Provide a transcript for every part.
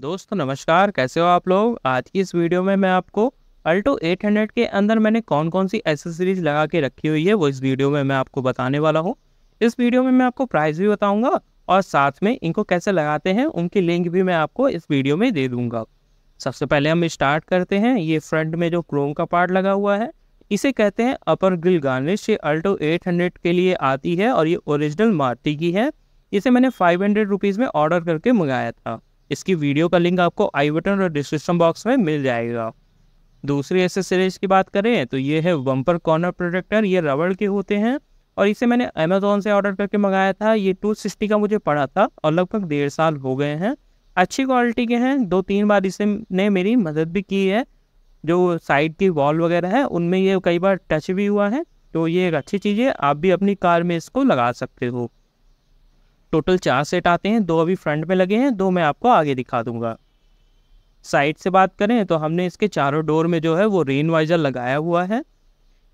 दोस्तों नमस्कार कैसे हो आप लोग आज की इस वीडियो में मैं आपको अल्टो 800 के अंदर मैंने कौन कौन सी एसेसरीज लगा के रखी हुई है वो इस वीडियो में मैं आपको बताने वाला हूँ इस वीडियो में मैं आपको प्राइस भी बताऊँगा और साथ में इनको कैसे लगाते हैं उनकी लिंक भी मैं आपको इस वीडियो में दे दूँगा सबसे पहले हम स्टार्ट करते हैं ये फ्रंट में जो क्रोम का पार्ट लगा हुआ है इसे कहते हैं अपर ग्रिल गार्निश ये अल्टो 800 के लिए आती है और ये ओरिजिनल मार्टी की है इसे मैंने फाइव हंड्रेड रुपीज़ में ऑर्डर करके मंगाया था इसकी वीडियो का लिंक आपको आई बटन और डिस्क्रिप्शन बॉक्स में मिल जाएगा दूसरी एसेसरीज की बात करें तो ये है वम्पर कॉर्नर प्रोटेक्टर ये रबड़ के होते हैं और इसे मैंने अमेजोन से ऑर्डर करके मंगाया था ये टू सिक्सटी का मुझे पड़ा था और लगभग डेढ़ साल हो गए हैं अच्छी क्वालिटी के हैं दो तीन बार इसे ने मेरी मदद भी की है जो साइड की वॉल वगैरह है उनमें ये कई बार टच भी हुआ है तो ये एक अच्छी चीज़ है आप भी अपनी कार में इसको लगा सकते हो टोटल चार सेट आते हैं दो अभी फ्रंट में लगे हैं दो मैं आपको आगे दिखा दूंगा साइड से बात करें तो हमने इसके चारों डोर में जो है वो रेन वाइजर लगाया हुआ है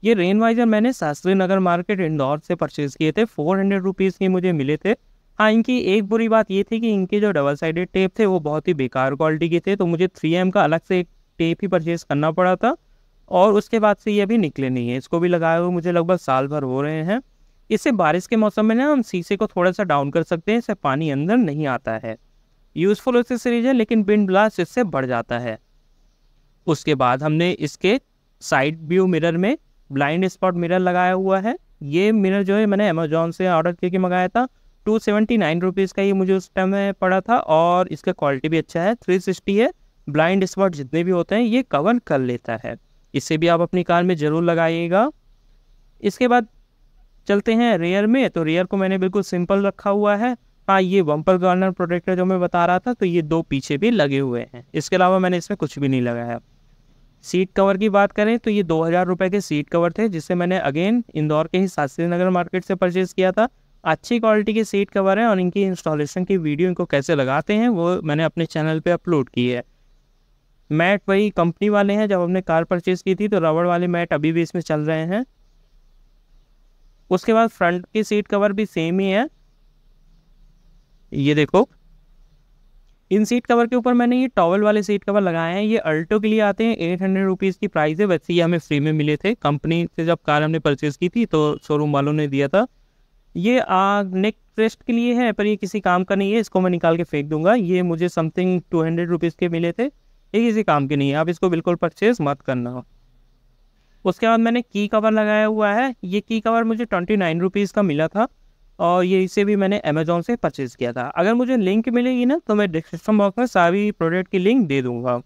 ये रेन वाइजर मैंने शास्त्री नगर मार्केट इंदौर से परचेज़ किए थे फोर हंड्रेड रुपीज़ के मुझे मिले थे हाँ इनकी एक बुरी बात ये थी कि इनके जो डबल साइडेड टेप थे वो बहुत ही बेकार क्वालिटी के थे तो मुझे थ्री एम का अलग से एक टेप ही परचेज़ करना पड़ा था और उसके बाद से ये अभी निकले नहीं है इसको भी लगाए हुए मुझे लगभग साल भर हो रहे हैं इससे बारिश के मौसम में ना हम शीशे को थोड़ा सा डाउन कर सकते हैं इससे पानी अंदर नहीं आता है यूजफुल एक्सेसरीज है लेकिन विंड ब्लास्ट इससे बढ़ जाता है उसके बाद हमने इसके साइड व्यू मिरर में ब्लाइंड स्पॉट मिरर लगाया हुआ है ये मिरर जो है मैंने अमेजोन से ऑर्डर करके मंगाया था टू सेवेंटी नाइन रुपीज़ का ये मुझे उस टाइम में पड़ा था और इसका क्वालिटी भी अच्छा है थ्री सिक्सटी है ब्लाइंड स्पॉट जितने भी होते हैं ये कवर कर लेता है इसे भी आप अपनी कार में ज़रूर लगाइएगा इसके बाद चलते हैं रेयर में तो रेयर को मैंने बिल्कुल सिंपल रखा हुआ है हाँ ये वम्पर गार्नर प्रोटेक्टर जो मैं बता रहा था तो ये दो पीछे भी लगे हुए हैं इसके अलावा मैंने इसमें कुछ भी नहीं लगाया सीट कवर की बात करें तो ये दो हज़ार रुपये के सीट कवर थे जिसे मैंने अगेन इंदौर के ही शास्त्री नगर मार्केट से परचेज़ किया था अच्छी क्वालिटी के सीट कवर हैं और इनकी इंस्टॉलेशन की वीडियो इनको कैसे लगाते हैं वो मैंने अपने चैनल पर अपलोड की है मैट वही कंपनी वाले हैं जब हमने कार परचेज़ की थी तो रबड़ वाले मैट अभी भी इसमें चल रहे हैं उसके बाद फ्रंट की सीट कवर भी सेम ही है ये देखो इन सीट कवर के ऊपर मैंने ये टॉवल वाले सीट कवर लगाए हैं ये अल्टो के लिए आते हैं एट हंड्रेड रुपीज़ की प्राइस है वैसे ही हमें फ्री में मिले थे कंपनी से जब कार हमने परचेज़ की थी तो शोरूम वालों ने दिया था ये आ, नेक रेस्ट के लिए है पर ये किसी काम का नहीं है इसको मैं निकाल के फेंक दूंगा ये मुझे समथिंग टू हंड्रेड रुपीज़ के मिले थे ये किसी काम के नहीं है आप इसको बिल्कुल परचेज़ मत करना उसके बाद मैंने की कवर लगाया हुआ है ये की कवर मुझे ट्वेंटी नाइन रुपीज़ का मिला था और ये इसे भी मैंने अमेजोन से परचेज़ किया था अगर मुझे लिंक मिलेगी ना तो मैं डिस्क्रिप्शन बॉक्स में सारी प्रोडक्ट की लिंक दे दूँगा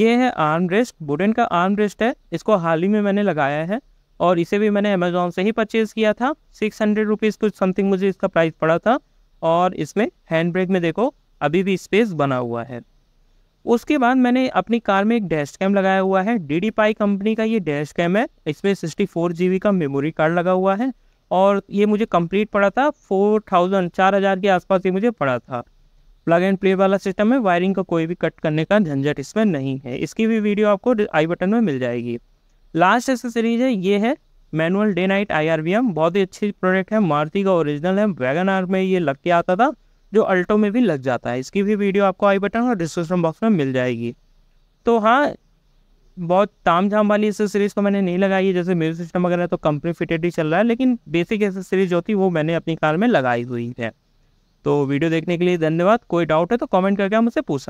ये है आर्म रेस्ट वुडन का आर्म रेस्ट है इसको हाल ही में मैंने लगाया है और इसे भी मैंने अमेजोन से ही परचेज़ किया था सिक्स हंड्रेड रुपीज़ कुछ समथिंग मुझे इसका प्राइस पड़ा था और इसमें हैंड ब्रेक में देखो अभी भी स्पेस बना हुआ है उसके बाद मैंने अपनी कार में एक डैश कैम लगाया हुआ है डी डी पाई कंपनी का ये डैश कैम है इसमें सिक्सटी फोर जी बी का मेमोरी कार्ड लगा हुआ है और ये मुझे कंप्लीट पड़ा था फोर थाउजेंड चार हज़ार के आसपास ये मुझे पड़ा था प्लग एंड प्ले वाला सिस्टम है वायरिंग का कोई भी कट करने का झंझट इसमें नहीं है इसकी भी वीडियो आपको आई बटन में मिल जाएगी लास्ट एसेसरीज है ये है मैनुअल डे नाइट आई बहुत ही अच्छी प्रोडक्ट है मारुति का ओरिजिनल है वैगन आर में ये लग के आता था जो अल्टो में भी लग जाता है इसकी भी वीडियो आपको आई बटन और डिस्क्रिप्शन बॉक्स में मिल जाएगी तो हाँ बहुत ताम झाम वाली एसेसरीज को मैंने नहीं लगाई है जैसे म्यूजिक सिस्टम वगैरह तो कंपनी फिटेड ही चल रहा है लेकिन बेसिक एसेसरीज जो थी वो मैंने अपनी कार में लगाई हुई है तो वीडियो देखने के लिए धन्यवाद कोई डाउट है तो कमेंट करके आप मुझसे पूछ सकते